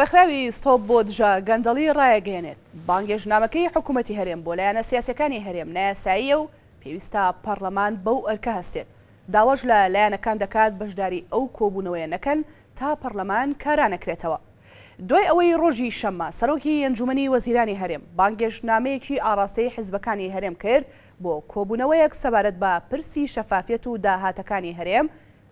ڕێکخراوی ستۆپ بۆ دژە گەندەڵی ڕایەگەێنێت بانگێژنامەکەی حکوومەتتی هەرێم بۆ لایەنە سیاسەکانی هەرێم نایاساییە و پێویستە پەرلەمان بەو ئەرکە هەستێت داواش لە لایەنەکان دەکات بەشداری ئەو کۆبوونەوەیەنەکەن تا پەرلەمان کارانەکرێتەوە. دوای ئەوەی ڕۆژی شەممە سەرۆکی ئەنجومی وەزیرانی هەرێم بانگێژنامەیەکی ئاراستەی حزبەکانی هەرێم کرد بۆ کۆبوونەوەیەک سەبارەت بە پرسی شەفافێت و داهاتەکانی هەرێم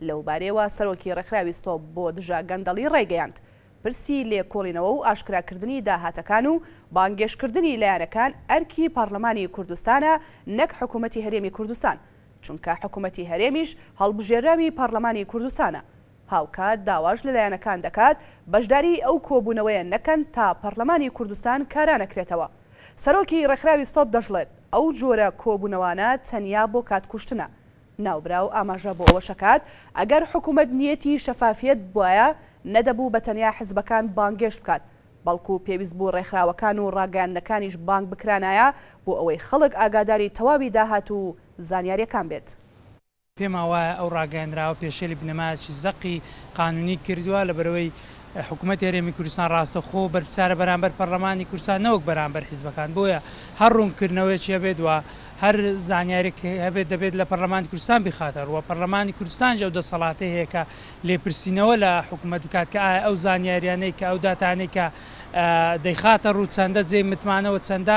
لەوبارەیەوە سەرۆکی ڕێکخراوی ستۆپ بۆ دژە گەندەڵی ڕێگەیاند. پرسی لێکۆڵینەوە و ئاشکراکردنی داهاتەکان و بانگێشکردنی لایەنەکان ئەرکی پارلەمانی کوردستانە نەک حکوومەتتی هەرێمی کوردستان چونکە حکوومەتتی هەرێمیش هەڵبژێراوی پارلەمانی کوردستانە هاوکات داواش لەلایەنەکان دەکات بەشداری ئەو کۆبوونەوەیە نەکەن تا پەرلەمانی کوردستان کارانەکرێتەوە سەرۆکی ڕێکراوی ستۆپ دەژڵێت ئەو جۆرە کۆبوونەوانە تەنیا بۆ کاتکوشتنە ناوبرا و ئاماژە بۆ ئەوەشەکات ئەگەر حکوومەت نیەتی شەفافیت بواە نەدەبوو بە تەنیا حزبەکان بانگێش بکات بەڵکو پێویست بوو ڕێکخراوەکان و ڕاگەاندەکانیش بانگ بکرانایە بۆ ئەوەی خەڵک ئاگاداری تەواوی داهات و زانیاریەکان بێت. پێم وایە ئەو ڕاگەاندراوە پێشێلی بنەماچی زەقی قانونی کردووە لە بەرەوەی حکوومەت هەرێمی کوردستان ڕاستەخۆ بەرپسارە بەرامبەر پەرلەمانی کوردستان نەوەک بەرامبەر حیزبەکان بۆیە هەر ڕوونکردنەوەی چێ بێت وە هەر زانیارێک هەبێت دەبێت لە پەرلەمانی کوردستان بخاتەوە پەرلەمانی کوردستان جە دە سەڵاتی هەیەکە لێپرسینەوە لە حکوومەت دوکات کە ئایا ئەو زانیاریانەی کە ئەو داتانێکە دەیخاتە ڕوو چەندە جێ متمانەوە چەندە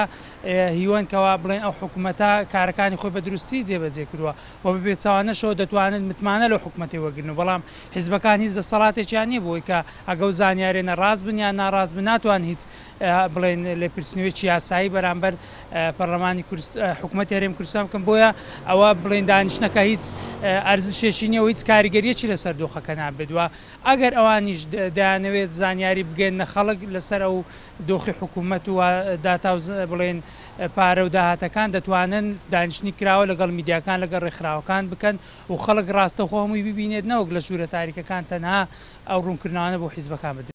هیوانکەوا بڵێن ئەو حکوومەتە کارەکانی خۆی بە درستی جێبەجێ کردووە و ببێ چاوانەشەوە دەتوانن متمانە لە حکوومەتی وەگرن و بەڵام حیزبەکان هیچ دەسەڵاتێکیان نیە بۆی کە ئەگەو زانیارێنە ڕاز بنیان ناڕاز بن ناتوان هیچ بڵێن لە پرسنوێکی یاسایی بەرامبەر پەرلەمانی حکوومەت یاێم کوردستان بکەم بۆیە ئەوە بڵێن دانیشتەکە هیچ ئەرزشێکی نیە و هیچ کاریگەریەکی لەسەر دۆخەکە نابدووە ئەگەر ئەوانیش دەیانەوێت زانیاری بگەن نە خەڵک لەسەر پارە و دۆخی حکوومەت و داتا بڵێن پارە و داهاتەکان دەتوانن دانیشتنی کراوە لەگەڵ میدیاکان لەگەڵ ڕێکخراوەکان بکەن و خەڵک ڕاستە خۆمووی ببینێت نەوەک لە ژوورە تاریکەکان تەنها ئەو ڕوونکردانە بۆ حیزبەکان بدرێت